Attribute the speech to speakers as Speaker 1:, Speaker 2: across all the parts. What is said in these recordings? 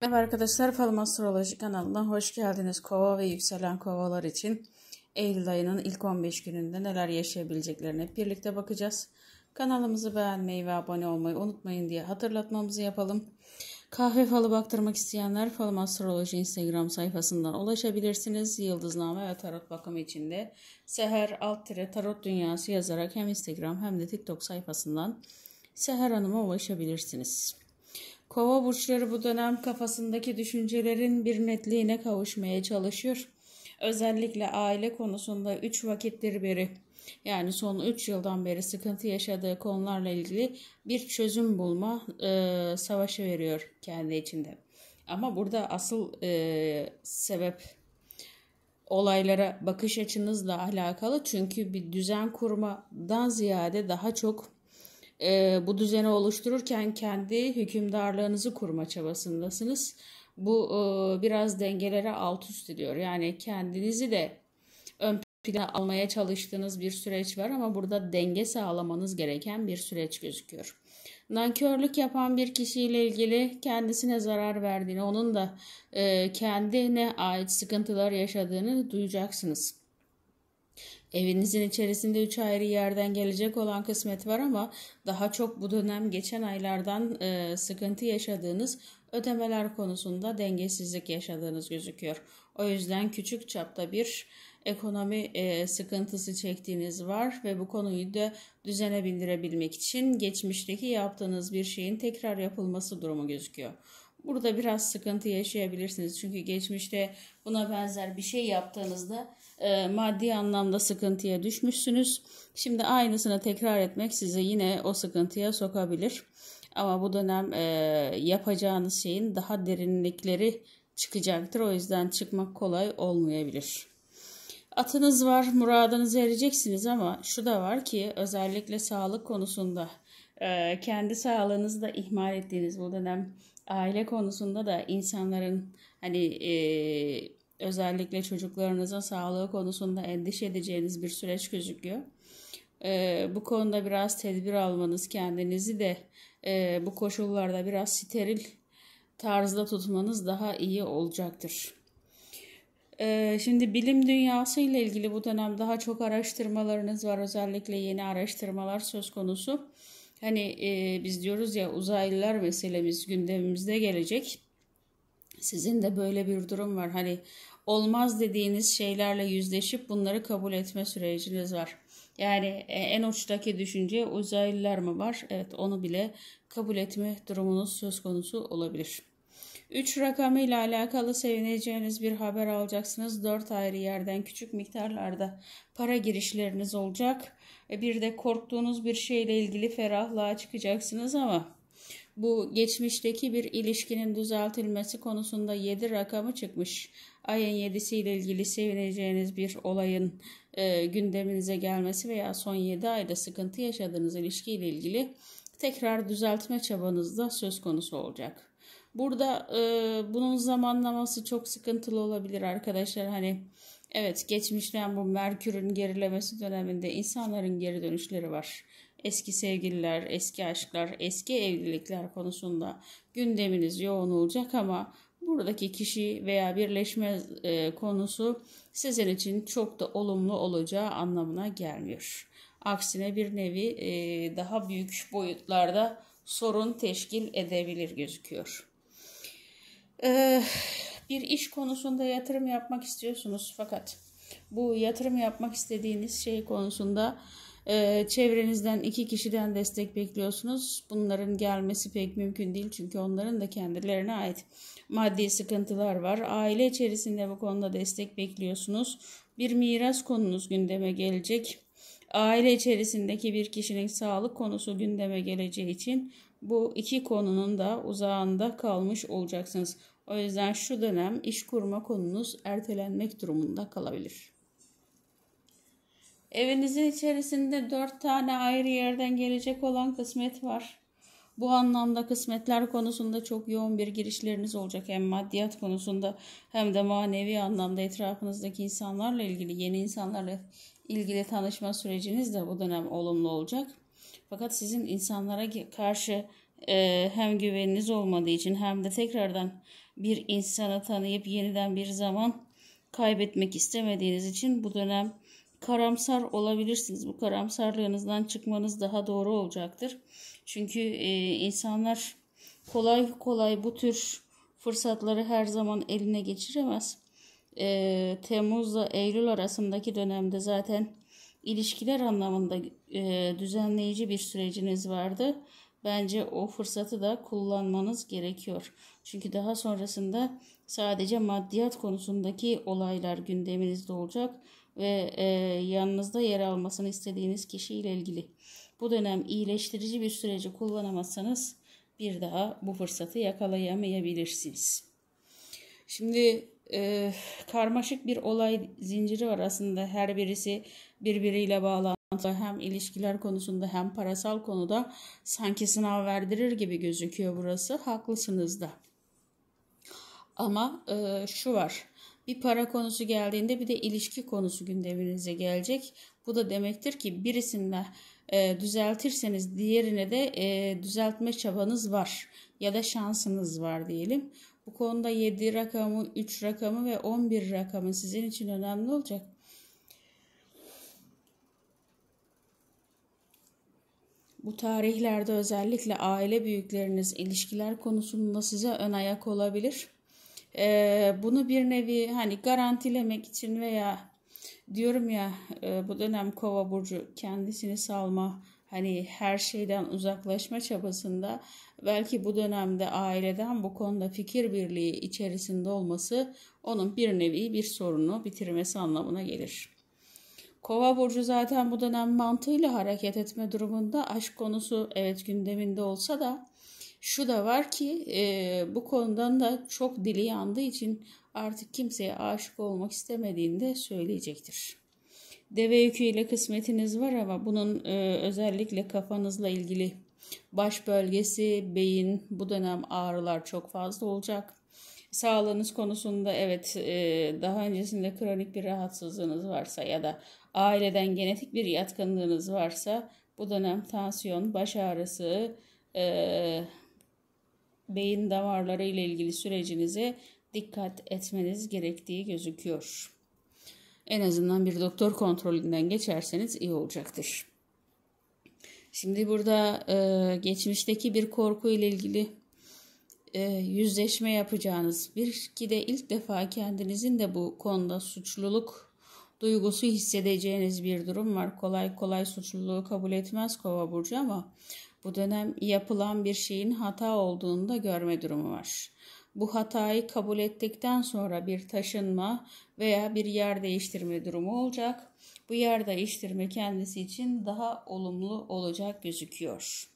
Speaker 1: Merhaba arkadaşlar, Falım Astroloji kanalına hoş geldiniz. Kova ve yükselen kovalar için Eylül ayının ilk 15 gününde neler yaşayabileceklerine hep birlikte bakacağız. Kanalımızı beğenmeyi ve abone olmayı unutmayın diye hatırlatmamızı yapalım. Kahve falı baktırmak isteyenler Falım Astroloji Instagram sayfasından ulaşabilirsiniz. Yıldızname ve tarot bakımı için de Seher alt tire tarot dünyası yazarak hem Instagram hem de TikTok sayfasından Seher Hanım'a ulaşabilirsiniz. Kova burçları bu dönem kafasındaki düşüncelerin bir netliğine kavuşmaya çalışıyor, Özellikle aile konusunda 3 vakittir beri yani son 3 yıldan beri sıkıntı yaşadığı konularla ilgili bir çözüm bulma e, savaşı veriyor kendi içinde. Ama burada asıl e, sebep olaylara bakış açınızla alakalı çünkü bir düzen kurmadan ziyade daha çok e, bu düzeni oluştururken kendi hükümdarlığınızı kurma çabasındasınız. Bu e, biraz dengelere alt üst ediyor. Yani kendinizi de ön plana almaya çalıştığınız bir süreç var ama burada denge sağlamanız gereken bir süreç gözüküyor. Nankörlük yapan bir kişiyle ilgili kendisine zarar verdiğini, onun da e, kendine ait sıkıntılar yaşadığını duyacaksınız. Evinizin içerisinde üç ayrı yerden gelecek olan kısmet var ama daha çok bu dönem geçen aylardan e, sıkıntı yaşadığınız ödemeler konusunda dengesizlik yaşadığınız gözüküyor. O yüzden küçük çapta bir ekonomi e, sıkıntısı çektiğiniz var ve bu konuyu da düzene bindirebilmek için geçmişteki yaptığınız bir şeyin tekrar yapılması durumu gözüküyor. Burada biraz sıkıntı yaşayabilirsiniz. Çünkü geçmişte buna benzer bir şey yaptığınızda e, maddi anlamda sıkıntıya düşmüşsünüz. Şimdi aynısını tekrar etmek sizi yine o sıkıntıya sokabilir. Ama bu dönem e, yapacağınız şeyin daha derinlikleri çıkacaktır. O yüzden çıkmak kolay olmayabilir. Atınız var, muradınızı ereceksiniz ama şu da var ki özellikle sağlık konusunda ee, kendi sağlığınızı da ihmal ettiğiniz bu dönem aile konusunda da insanların hani e, özellikle çocuklarınızın sağlığı konusunda endişe edeceğiniz bir süreç gözüküyor. E, bu konuda biraz tedbir almanız kendinizi de e, bu koşullarda biraz steril tarzda tutmanız daha iyi olacaktır. Ee, şimdi bilim dünyası ile ilgili bu dönem daha çok araştırmalarınız var. Özellikle yeni araştırmalar söz konusu. Hani e, biz diyoruz ya uzaylılar meselemiz gündemimizde gelecek. Sizin de böyle bir durum var. Hani olmaz dediğiniz şeylerle yüzleşip bunları kabul etme süreciniz var. Yani e, en uçtaki düşünce uzaylılar mı var? Evet onu bile kabul etme durumunuz söz konusu olabilir. 3 ile alakalı sevineceğiniz bir haber alacaksınız. 4 ayrı yerden küçük miktarlarda para girişleriniz olacak. E, bir de korktuğunuz bir şeyle ilgili ferahlığa çıkacaksınız ama bu geçmişteki bir ilişkinin düzeltilmesi konusunda 7 rakamı çıkmış. Ayın 7'si ile ilgili sevineceğiniz bir olayın e, gündeminize gelmesi veya son 7 ayda sıkıntı yaşadığınız ilişki ile ilgili tekrar düzeltme çabanızda söz konusu olacak. Burada e, bunun zamanlaması çok sıkıntılı olabilir arkadaşlar. Hani evet geçmişten bu Merkür'ün gerilemesi döneminde insanların geri dönüşleri var. Eski sevgililer, eski aşklar, eski evlilikler konusunda gündeminiz yoğun olacak ama buradaki kişi veya birleşme e, konusu sizin için çok da olumlu olacağı anlamına gelmiyor. Aksine bir nevi e, daha büyük boyutlarda sorun teşkil edebilir gözüküyor bir iş konusunda yatırım yapmak istiyorsunuz fakat bu yatırım yapmak istediğiniz şey konusunda çevrenizden iki kişiden destek bekliyorsunuz. Bunların gelmesi pek mümkün değil çünkü onların da kendilerine ait maddi sıkıntılar var. Aile içerisinde bu konuda destek bekliyorsunuz. Bir miras konunuz gündeme gelecek. Aile içerisindeki bir kişinin sağlık konusu gündeme geleceği için bu iki konunun da uzağında kalmış olacaksınız. O yüzden şu dönem iş kurma konunuz ertelenmek durumunda kalabilir. Evinizin içerisinde dört tane ayrı yerden gelecek olan kısmet var. Bu anlamda kısmetler konusunda çok yoğun bir girişleriniz olacak. Hem maddiyat konusunda hem de manevi anlamda etrafınızdaki insanlarla ilgili, yeni insanlarla ilgili tanışma süreciniz de bu dönem olumlu olacak. Fakat sizin insanlara karşı e, hem güveniniz olmadığı için hem de tekrardan bir insana tanıyıp yeniden bir zaman kaybetmek istemediğiniz için bu dönem karamsar olabilirsiniz. Bu karamsarlığınızdan çıkmanız daha doğru olacaktır. Çünkü e, insanlar kolay kolay bu tür fırsatları her zaman eline geçiremez. E, Temmuz'la Eylül arasındaki dönemde zaten ilişkiler anlamında e, düzenleyici bir süreciniz vardı. Bence o fırsatı da kullanmanız gerekiyor. Çünkü daha sonrasında sadece maddiyat konusundaki olaylar gündeminizde olacak ve e, yanınızda yer almasını istediğiniz kişiyle ilgili. Bu dönem iyileştirici bir süreci kullanamazsanız bir daha bu fırsatı yakalayamayabilirsiniz. Şimdi e, karmaşık bir olay zinciri var aslında. Her birisi birbiriyle bağlantılı. Hem ilişkiler konusunda hem parasal konuda sanki sınav verdirir gibi gözüküyor burası. Haklısınız da. Ama e, şu var. Bir para konusu geldiğinde bir de ilişki konusu gündeminize gelecek. Bu da demektir ki birisinde e, düzeltirseniz diğerine de e, düzeltme çabanız var ya da şansınız var diyelim. Bu konuda 7 rakamı, 3 rakamı ve 11 rakamı sizin için önemli olacak. Bu tarihlerde özellikle aile büyükleriniz ilişkiler konusunda size ön ayak olabilir. Ee, bunu bir nevi hani garantilemek için veya diyorum ya e, bu dönem kova burcu kendisini salma hani her şeyden uzaklaşma çabasında belki bu dönemde aileden bu konuda fikir birliği içerisinde olması onun bir nevi bir sorunu bitirmesi anlamına gelir. Kova burcu zaten bu dönem mantığıyla hareket etme durumunda aşk konusu evet gündeminde olsa da şu da var ki e, bu konudan da çok dili yandığı için artık kimseye aşık olmak istemediğini de söyleyecektir. Deve yüküyle kısmetiniz var ama bunun e, özellikle kafanızla ilgili baş bölgesi, beyin bu dönem ağrılar çok fazla olacak. Sağlığınız konusunda evet e, daha öncesinde kronik bir rahatsızlığınız varsa ya da aileden genetik bir yatkınlığınız varsa bu dönem tansiyon, baş ağrısı, e, beyin damarları ile ilgili sürecinize dikkat etmeniz gerektiği gözüküyor en azından bir doktor kontrolünden geçerseniz iyi olacaktır. Şimdi burada e, geçmişteki bir korku ile ilgili e, yüzleşme yapacağınız bir ki de ilk defa kendinizin de bu konuda suçluluk duygusu hissedeceğiniz bir durum var. Kolay kolay suçluluğu kabul etmez Kova burcu ama bu dönem yapılan bir şeyin hata olduğunu da görme durumu var bu hatayı kabul ettikten sonra bir taşınma veya bir yer değiştirme durumu olacak. Bu yer değiştirme kendisi için daha olumlu olacak gözüküyor.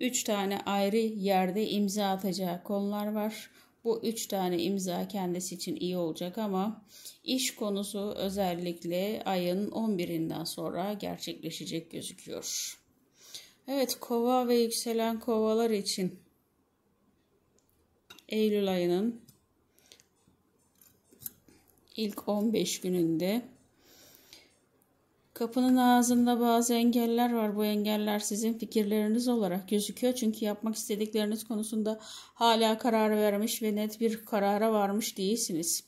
Speaker 1: Üç tane ayrı yerde imza atacağı konular var. Bu üç tane imza kendisi için iyi olacak ama iş konusu özellikle ayın 11'inden sonra gerçekleşecek gözüküyor. Evet kova ve yükselen kovalar için Eylül ayının ilk 15 gününde kapının ağzında bazı engeller var. Bu engeller sizin fikirleriniz olarak gözüküyor. Çünkü yapmak istedikleriniz konusunda hala karar vermiş ve net bir karara varmış değilsiniz.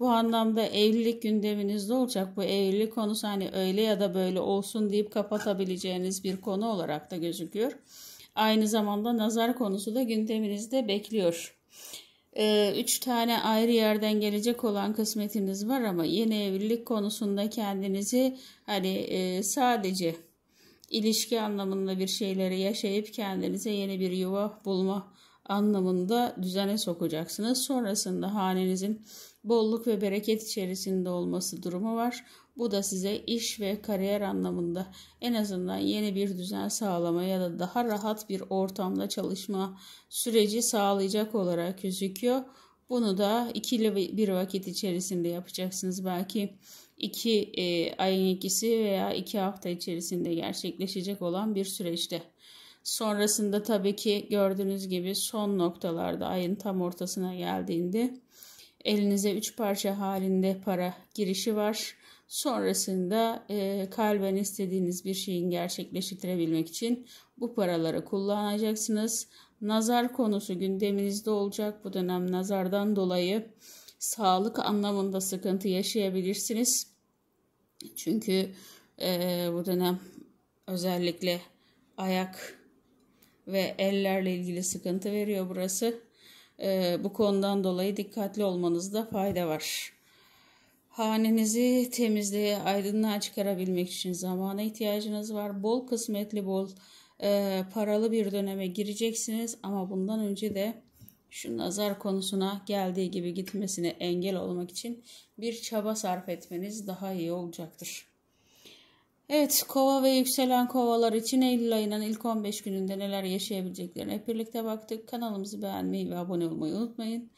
Speaker 1: Bu anlamda evlilik gündeminizde olacak. Bu evlilik konusu hani öyle ya da böyle olsun deyip kapatabileceğiniz bir konu olarak da gözüküyor. Aynı zamanda nazar konusu da gündeminizde bekliyor. Ee, üç tane ayrı yerden gelecek olan kısmetiniz var ama yeni evlilik konusunda kendinizi hani e, sadece ilişki anlamında bir şeyleri yaşayıp kendinize yeni bir yuva bulma anlamında düzene sokacaksınız. Sonrasında hanenizin bolluk ve bereket içerisinde olması durumu var. Bu da size iş ve kariyer anlamında en azından yeni bir düzen sağlama ya da daha rahat bir ortamda çalışma süreci sağlayacak olarak gözüküyor. Bunu da ikili bir vakit içerisinde yapacaksınız. Belki iki e, ayın ikisi veya iki hafta içerisinde gerçekleşecek olan bir süreçte. Sonrasında tabii ki gördüğünüz gibi son noktalarda ayın tam ortasına geldiğinde elinize üç parça halinde para girişi var. Sonrasında e, kalben istediğiniz bir şeyin gerçekleştirebilmek için bu paraları kullanacaksınız. Nazar konusu gündeminizde olacak. Bu dönem nazardan dolayı sağlık anlamında sıkıntı yaşayabilirsiniz. Çünkü e, bu dönem özellikle ayak ve ellerle ilgili sıkıntı veriyor burası. E, bu konudan dolayı dikkatli olmanızda fayda var. Hanenizi temizliğe, aydınlığa çıkarabilmek için zamana ihtiyacınız var. Bol kısmetli, bol e, paralı bir döneme gireceksiniz ama bundan önce de şu nazar konusuna geldiği gibi gitmesine engel olmak için bir çaba sarf etmeniz daha iyi olacaktır. Evet, kova ve yükselen kovalar için Eylül ayının ilk 15 gününde neler yaşayabileceklerine hep birlikte baktık. Kanalımızı beğenmeyi ve abone olmayı unutmayın.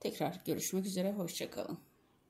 Speaker 1: Tekrar görüşmek üzere, hoşçakalın.